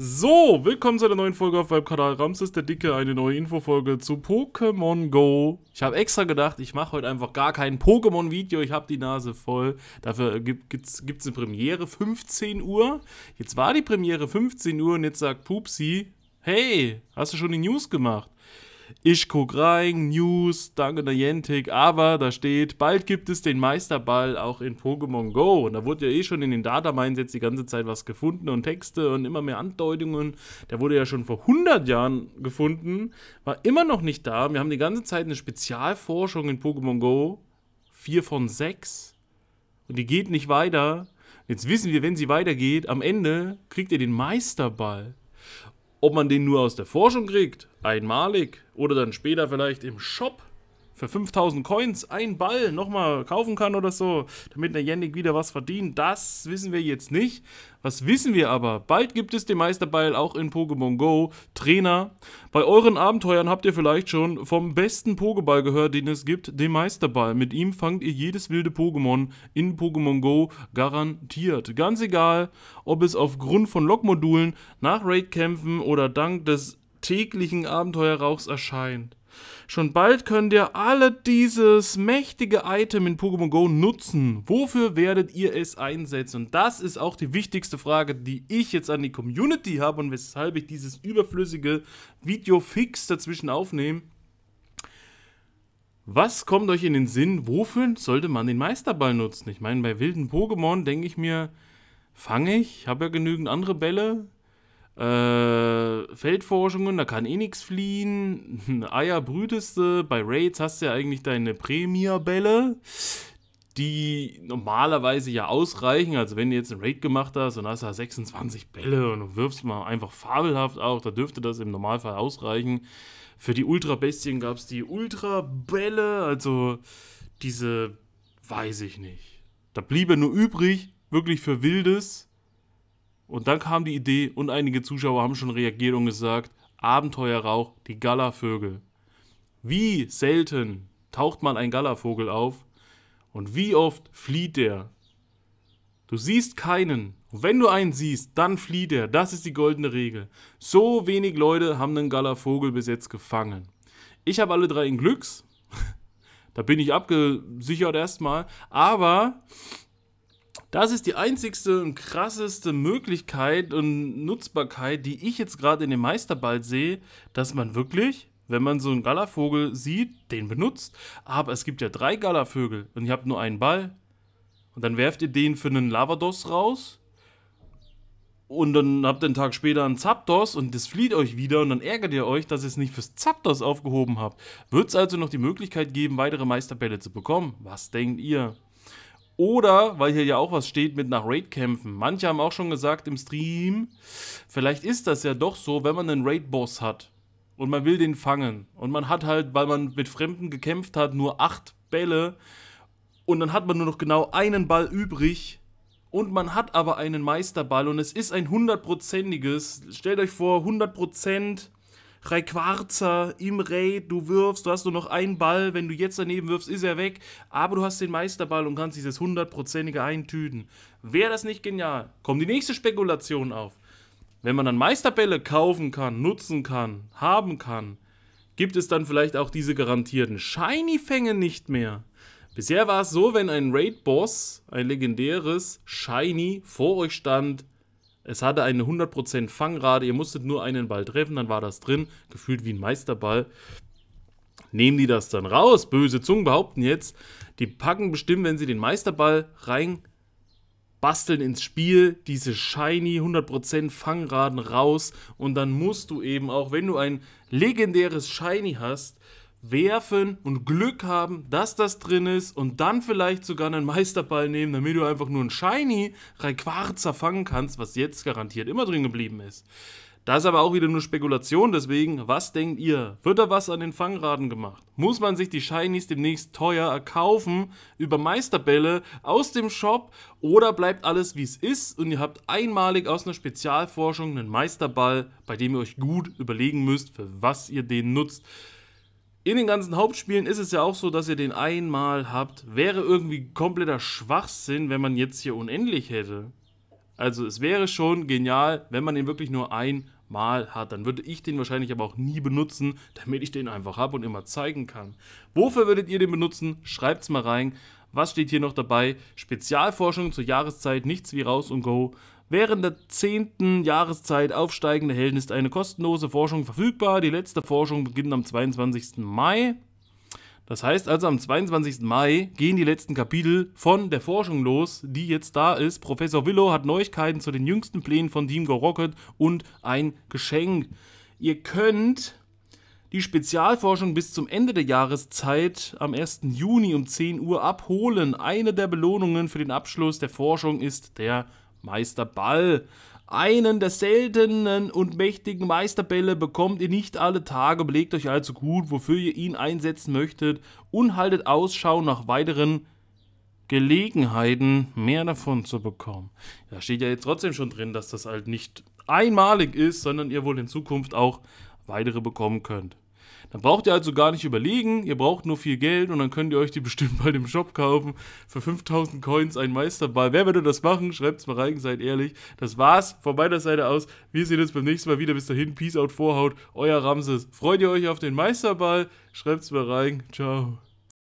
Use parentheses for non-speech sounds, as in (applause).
So, willkommen zu einer neuen Folge auf meinem Kanal Ramses der Dicke, eine neue Infofolge zu Pokémon Go. Ich habe extra gedacht, ich mache heute einfach gar kein Pokémon-Video, ich habe die Nase voll. Dafür gibt es eine Premiere 15 Uhr. Jetzt war die Premiere 15 Uhr und jetzt sagt Pupsi, hey, hast du schon die News gemacht? Ich Ishko rein, News, Dangan Niantic, aber da steht, bald gibt es den Meisterball auch in Pokémon Go. Und da wurde ja eh schon in den Datamines jetzt die ganze Zeit was gefunden und Texte und immer mehr Andeutungen. Der wurde ja schon vor 100 Jahren gefunden, war immer noch nicht da. Wir haben die ganze Zeit eine Spezialforschung in Pokémon Go. 4 von 6. Und die geht nicht weiter. Jetzt wissen wir, wenn sie weitergeht, am Ende kriegt ihr den Meisterball. Ob man den nur aus der Forschung kriegt, einmalig, oder dann später vielleicht im Shop, für 5000 Coins einen Ball nochmal kaufen kann oder so, damit der Yannick wieder was verdient, das wissen wir jetzt nicht. Was wissen wir aber? Bald gibt es den Meisterball auch in Pokémon Go. Trainer, bei euren Abenteuern habt ihr vielleicht schon vom besten Pokéball gehört, den es gibt, den Meisterball. Mit ihm fangt ihr jedes wilde Pokémon in Pokémon Go garantiert. Ganz egal, ob es aufgrund von Lokmodulen, nach Raidkämpfen oder dank des täglichen Abenteuerrauchs erscheint. Schon bald könnt ihr alle dieses mächtige Item in Pokémon Go nutzen. Wofür werdet ihr es einsetzen? Und das ist auch die wichtigste Frage, die ich jetzt an die Community habe und weshalb ich dieses überflüssige Video fix dazwischen aufnehme. Was kommt euch in den Sinn? Wofür sollte man den Meisterball nutzen? Ich meine, bei wilden Pokémon denke ich mir, fange ich, habe ja genügend andere Bälle, äh, Feldforschungen, da kann eh nichts fliehen. (laughs) Eier brütest du. Bei Raids hast du ja eigentlich deine Premierbälle, die normalerweise ja ausreichen. Also, wenn du jetzt einen Raid gemacht hast und hast ja 26 Bälle und wirfst mal einfach fabelhaft auch, da dürfte das im Normalfall ausreichen. Für die Ultra-Bestien gab es die Ultra-Bälle, also diese, weiß ich nicht. Da bliebe nur übrig, wirklich für Wildes und dann kam die Idee und einige Zuschauer haben schon reagiert und gesagt, Abenteuerrauch, die Gallervögel. Wie selten taucht man ein Gallervogel auf und wie oft flieht der? Du siehst keinen. Und wenn du einen siehst, dann flieht er. Das ist die goldene Regel. So wenig Leute haben einen Gallervogel bis jetzt gefangen. Ich habe alle drei in Glücks. (laughs) da bin ich abgesichert erstmal. Aber das ist die einzigste und krasseste Möglichkeit und Nutzbarkeit, die ich jetzt gerade in dem Meisterball sehe, dass man wirklich, wenn man so einen Gallervogel sieht, den benutzt. Aber es gibt ja drei Gallervögel und ihr habt nur einen Ball. Und dann werft ihr den für einen Lavados raus. Und dann habt ihr einen Tag später einen Zapdos und das flieht euch wieder und dann ärgert ihr euch, dass ihr es nicht fürs Zapdos aufgehoben habt. Wird es also noch die Möglichkeit geben, weitere Meisterbälle zu bekommen? Was denkt ihr? Oder, weil hier ja auch was steht, mit nach Raid kämpfen. Manche haben auch schon gesagt im Stream, vielleicht ist das ja doch so, wenn man einen Raid-Boss hat und man will den fangen. Und man hat halt, weil man mit Fremden gekämpft hat, nur acht Bälle. Und dann hat man nur noch genau einen Ball übrig. Und man hat aber einen Meisterball und es ist ein hundertprozentiges, stellt euch vor, hundertprozentiges. Quarzer im Raid, du wirfst, du hast nur noch einen Ball, wenn du jetzt daneben wirfst, ist er weg, aber du hast den Meisterball und kannst dieses hundertprozentige eintüten. Wäre das nicht genial? Kommt die nächste Spekulation auf. Wenn man dann Meisterbälle kaufen kann, nutzen kann, haben kann, gibt es dann vielleicht auch diese garantierten Shiny-Fänge nicht mehr. Bisher war es so, wenn ein Raid-Boss, ein legendäres Shiny, vor euch stand, es hatte eine 100% Fangrate. Ihr musstet nur einen Ball treffen, dann war das drin. Gefühlt wie ein Meisterball. Nehmen die das dann raus? Böse Zungen behaupten jetzt, die packen bestimmt, wenn sie den Meisterball rein basteln ins Spiel diese shiny 100% Fangraten raus und dann musst du eben auch, wenn du ein legendäres Shiny hast, werfen und Glück haben, dass das drin ist und dann vielleicht sogar einen Meisterball nehmen, damit du einfach nur einen Shiny Rayquarza fangen kannst, was jetzt garantiert immer drin geblieben ist. Das ist aber auch wieder nur Spekulation, deswegen, was denkt ihr? Wird da was an den Fangraten gemacht? Muss man sich die Shinies demnächst teuer erkaufen über Meisterbälle aus dem Shop oder bleibt alles wie es ist und ihr habt einmalig aus einer Spezialforschung einen Meisterball, bei dem ihr euch gut überlegen müsst, für was ihr den nutzt? in den ganzen Hauptspielen ist es ja auch so, dass ihr den einmal habt. Wäre irgendwie kompletter Schwachsinn, wenn man jetzt hier unendlich hätte. Also es wäre schon genial, wenn man den wirklich nur einmal hat. Dann würde ich den wahrscheinlich aber auch nie benutzen, damit ich den einfach habe und immer zeigen kann. Wofür würdet ihr den benutzen? Schreibt es mal rein. Was steht hier noch dabei? Spezialforschung zur Jahreszeit, nichts wie raus und go. Während der 10. Jahreszeit aufsteigende Helden ist eine kostenlose Forschung verfügbar. Die letzte Forschung beginnt am 22. Mai. Das heißt also, am 22. Mai gehen die letzten Kapitel von der Forschung los, die jetzt da ist. Professor Willow hat Neuigkeiten zu den jüngsten Plänen von Team Go Rocket und ein Geschenk. Ihr könnt die Spezialforschung bis zum Ende der Jahreszeit am 1. Juni um 10 Uhr abholen. Eine der Belohnungen für den Abschluss der Forschung ist der Meisterball. Einen der seltenen und mächtigen Meisterbälle bekommt ihr nicht alle Tage, belegt euch also gut, wofür ihr ihn einsetzen möchtet und haltet Ausschau nach weiteren Gelegenheiten, mehr davon zu bekommen. Da steht ja jetzt trotzdem schon drin, dass das halt nicht einmalig ist, sondern ihr wohl in Zukunft auch weitere bekommen könnt. Dann braucht ihr also gar nicht überlegen, ihr braucht nur viel Geld und dann könnt ihr euch die bestimmt bei dem Shop kaufen. Für 5000 Coins ein Meisterball. Wer würde das machen? Schreibt es mal rein, seid ehrlich. Das war's von meiner Seite aus. Wir sehen uns beim nächsten Mal wieder. Bis dahin, Peace out, Vorhaut, euer Ramses. Freut ihr euch auf den Meisterball? Schreibt es mal rein. Ciao.